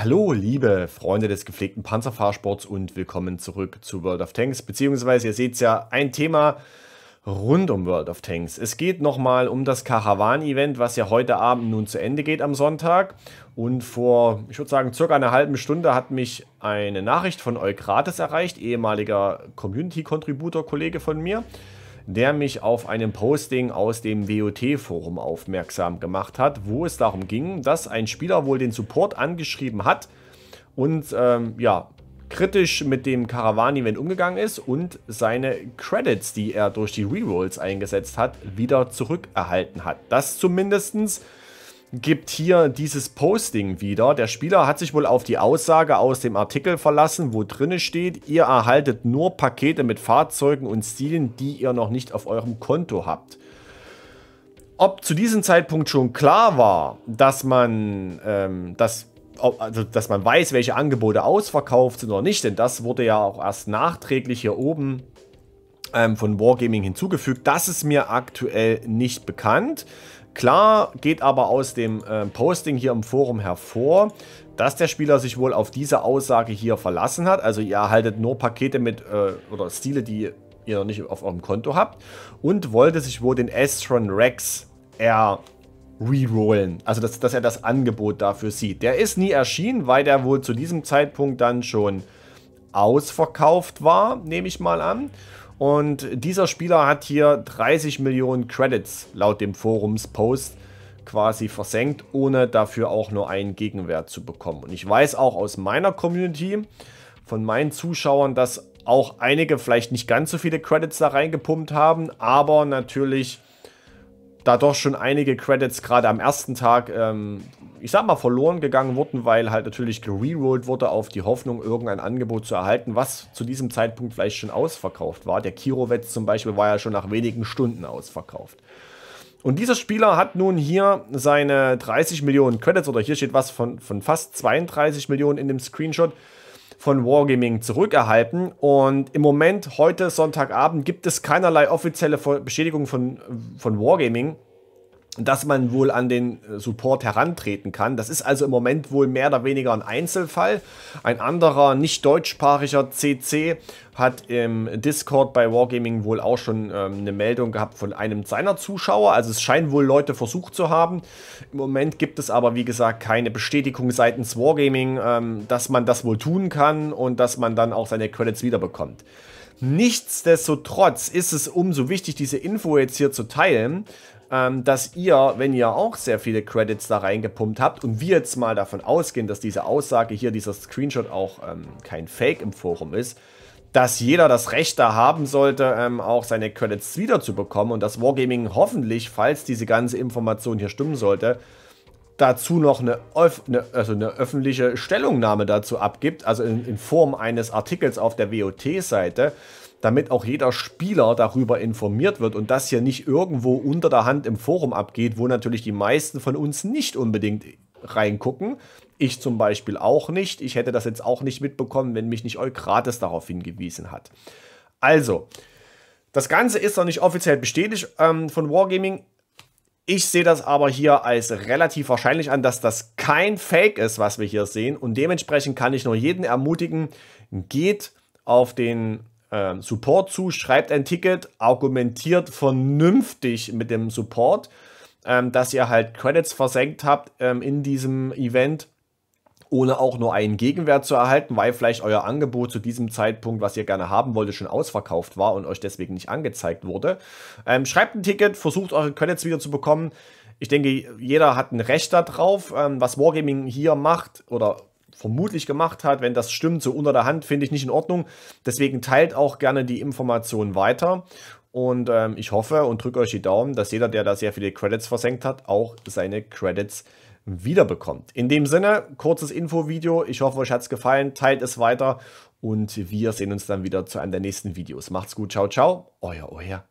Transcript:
Hallo, liebe Freunde des gepflegten Panzerfahrsports und willkommen zurück zu World of Tanks. Beziehungsweise, ihr seht es ja, ein Thema rund um World of Tanks. Es geht nochmal um das Karawan-Event, was ja heute Abend nun zu Ende geht am Sonntag. Und vor, ich würde sagen, circa einer halben Stunde hat mich eine Nachricht von Eukrates erreicht, ehemaliger Community-Contributor-Kollege von mir der mich auf einem Posting aus dem WOT-Forum aufmerksam gemacht hat, wo es darum ging, dass ein Spieler wohl den Support angeschrieben hat und ähm, ja, kritisch mit dem Caravan-Event umgegangen ist und seine Credits, die er durch die Rerolls eingesetzt hat, wieder zurückerhalten hat. Das zumindestens gibt hier dieses Posting wieder. Der Spieler hat sich wohl auf die Aussage aus dem Artikel verlassen, wo drin steht, ihr erhaltet nur Pakete mit Fahrzeugen und Stilen, die ihr noch nicht auf eurem Konto habt. Ob zu diesem Zeitpunkt schon klar war, dass man, ähm, dass, also, dass man weiß, welche Angebote ausverkauft sind oder nicht, denn das wurde ja auch erst nachträglich hier oben ähm, von Wargaming hinzugefügt, das ist mir aktuell nicht bekannt. Klar geht aber aus dem äh, Posting hier im Forum hervor, dass der Spieler sich wohl auf diese Aussage hier verlassen hat. Also ihr erhaltet nur Pakete mit äh, oder Stile, die ihr noch nicht auf eurem Konto habt. Und wollte sich wohl den Astron Rex er rerollen. Also dass, dass er das Angebot dafür sieht. Der ist nie erschienen, weil der wohl zu diesem Zeitpunkt dann schon ausverkauft war, nehme ich mal an. Und dieser Spieler hat hier 30 Millionen Credits laut dem Forums-Post quasi versenkt, ohne dafür auch nur einen Gegenwert zu bekommen. Und ich weiß auch aus meiner Community, von meinen Zuschauern, dass auch einige vielleicht nicht ganz so viele Credits da reingepumpt haben, aber natürlich da doch schon einige Credits gerade am ersten Tag, ähm, ich sag mal, verloren gegangen wurden, weil halt natürlich gererollt wurde auf die Hoffnung, irgendein Angebot zu erhalten, was zu diesem Zeitpunkt vielleicht schon ausverkauft war. Der Kirowetz zum Beispiel war ja schon nach wenigen Stunden ausverkauft. Und dieser Spieler hat nun hier seine 30 Millionen Credits, oder hier steht was von, von fast 32 Millionen in dem Screenshot, von Wargaming zurückerhalten. Und im Moment, heute Sonntagabend, gibt es keinerlei offizielle Bestätigung von, von Wargaming dass man wohl an den äh, Support herantreten kann. Das ist also im Moment wohl mehr oder weniger ein Einzelfall. Ein anderer nicht deutschsprachiger CC hat im Discord bei Wargaming wohl auch schon ähm, eine Meldung gehabt von einem seiner Zuschauer. Also es scheinen wohl Leute versucht zu haben. Im Moment gibt es aber, wie gesagt, keine Bestätigung seitens Wargaming, ähm, dass man das wohl tun kann und dass man dann auch seine Credits wiederbekommt. Nichtsdestotrotz ist es umso wichtig, diese Info jetzt hier zu teilen, ähm, dass ihr, wenn ihr auch sehr viele Credits da reingepumpt habt und wir jetzt mal davon ausgehen, dass diese Aussage hier, dieser Screenshot auch ähm, kein Fake im Forum ist, dass jeder das Recht da haben sollte, ähm, auch seine Credits wiederzubekommen und dass Wargaming hoffentlich, falls diese ganze Information hier stimmen sollte, dazu noch eine, Öf eine, also eine öffentliche Stellungnahme dazu abgibt, also in, in Form eines Artikels auf der WOT-Seite, damit auch jeder Spieler darüber informiert wird und das hier nicht irgendwo unter der Hand im Forum abgeht, wo natürlich die meisten von uns nicht unbedingt reingucken. Ich zum Beispiel auch nicht. Ich hätte das jetzt auch nicht mitbekommen, wenn mich nicht Eukrates darauf hingewiesen hat. Also, das Ganze ist noch nicht offiziell bestätigt ähm, von Wargaming. Ich sehe das aber hier als relativ wahrscheinlich an, dass das kein Fake ist, was wir hier sehen. Und dementsprechend kann ich nur jeden ermutigen, geht auf den äh, Support zu, schreibt ein Ticket, argumentiert vernünftig mit dem Support, ähm, dass ihr halt Credits versenkt habt ähm, in diesem Event ohne auch nur einen Gegenwert zu erhalten, weil vielleicht euer Angebot zu diesem Zeitpunkt, was ihr gerne haben wolltet, schon ausverkauft war und euch deswegen nicht angezeigt wurde. Ähm, schreibt ein Ticket, versucht eure Credits wieder zu bekommen. Ich denke, jeder hat ein Recht darauf. Ähm, was Wargaming hier macht oder vermutlich gemacht hat, wenn das stimmt, so unter der Hand, finde ich nicht in Ordnung. Deswegen teilt auch gerne die Information weiter. Und ähm, ich hoffe und drücke euch die Daumen, dass jeder, der da sehr viele Credits versenkt hat, auch seine Credits bekommt wiederbekommt. In dem Sinne, kurzes Infovideo. Ich hoffe, euch hat es gefallen. Teilt es weiter und wir sehen uns dann wieder zu einem der nächsten Videos. Macht's gut. Ciao, ciao. Euer, euer.